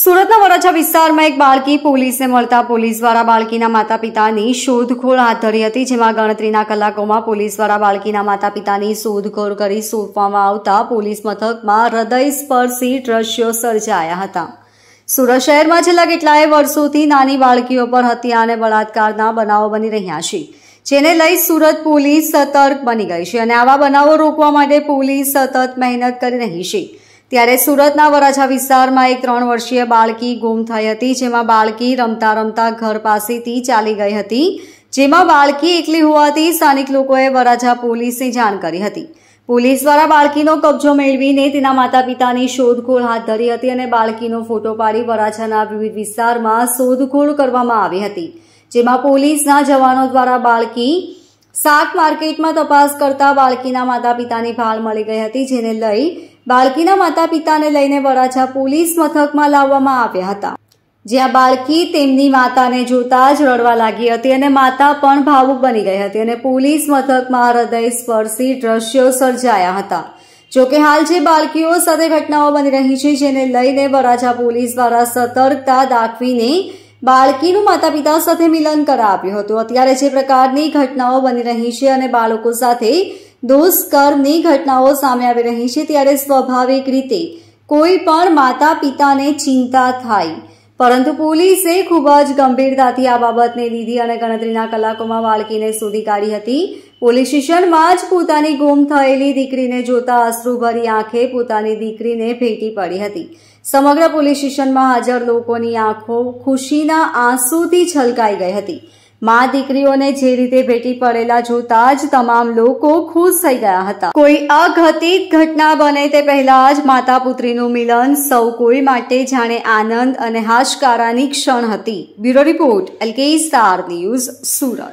સુરતના વરાછા વિસ્તારમાં એક બાળકી પોલીસને મળતા પોલીસ દ્વારા બાળકીના માતા પિતાની શોધખોળ હાથ ધરી હતી જેમાં ગણતરીના કલાકોમાં પોલીસ દ્વારા બાળકીના માતા પિતાની શોધખોળ કરી સોંપવામાં આવતા પોલીસ મથકમાં હૃદયસ્પર્શી દ્રશ્યો સર્જાયા હતા સુરત શહેરમાં છેલ્લા કેટલાય વર્ષોથી નાની બાળકીઓ પર હત્યા અને બળાત્કારના બનાવો બની રહ્યા છે જેને લઈ સુરત પોલીસ સતર્ક બની ગઈ છે અને આવા બનાવો રોકવા માટે પોલીસ સતત મહેનત કરી રહી છે ત્યારે સુરતના વરાછા વિસ્તારમાં એક ત્રણ વર્ષીય બાળકી ગુમ થઈ હતી જેમાં બાળકી રમતા રમતા ઘર પાસેથી ચાલી ગઈ હતી જેમાં બાળકી એકલી હોવાથી સ્થાનિક લોકોએ વરાછા પોલીસને જાણ કરી હતી પોલીસ દ્વારા બાળકીનો કબજો મેળવીને તેના માતા પિતાની શોધખોળ હાથ ધરી હતી અને બાળકીનો ફોટો પાડી વરાછાના વિવિધ વિસ્તારમાં શોધખોળ કરવામાં આવી હતી જેમાં પોલીસના જવાનો દ્વારા બાળકી શાક માર્કેટમાં તપાસ કરતા બાળકીના માતા પિતાની ભાળ મળી ગઈ હતી જેને લઈ બાળકીના માતા પિતાને લઈને વરાછા પોલીસ મથકમાં લાવવામાં આવ્યા હતા જ્યાં બાળકી તેમની માતાને જોતા જ રડવા લાગી હતી અને માતા પણ ભાવુક બની ગઈ હતી અને પોલીસ મથકમાં હૃદય સ્પર્શી દ્રશ્યો સર્જાયા હતા જોકે હાલ જે બાળકીઓ સાથે ઘટનાઓ બની રહી છે જેને લઈને વરાછા પોલીસ દ્વારા સતર્કતા દાખવીને બાળકીનું માતા પિતા સાથે મિલન કરાવ્યું હતું અત્યારે જે પ્રકારની ઘટનાઓ બની રહી છે અને બાળકો સાથે દોષકર્મની ઘટનાઓ સામે આવી રહી છે ત્યારે સ્વાભાવિક રીતે કોઈ પણ માતા પિતાને ચિંતા થાય પરંતુ પોલીસે ખૂબ જ ગંભીરતાથી આ બાબતને લીધી અને ગણતરીના કલાકોમાં બાળકીને શોધી કાઢી હતી પોલીસ સ્ટેશનમાં જ પોતાની ગુમ થયેલી દીકરીને જોતા અશ્રુભરી આંખે પોતાની દીકરીને ભેટી પડી હતી સમગ્ર પોલીસ સ્ટેશનમાં હાજર લોકોની આંખો ખુશીના આંસુથી છલકાઈ ગઈ હતી મા દીકરીઓને જે રીતે ભેટી પડેલા જોતા જ તમામ લોકો ખુશ થઈ ગયા હતા કોઈ અઘટિત ઘટના બને તે પહેલા જ માતા પુત્રીનું મિલન સૌ કોઈ માટે જાણે આનંદ અને હાશકારાની ક્ષણ હતી bureau report LK Star News Surat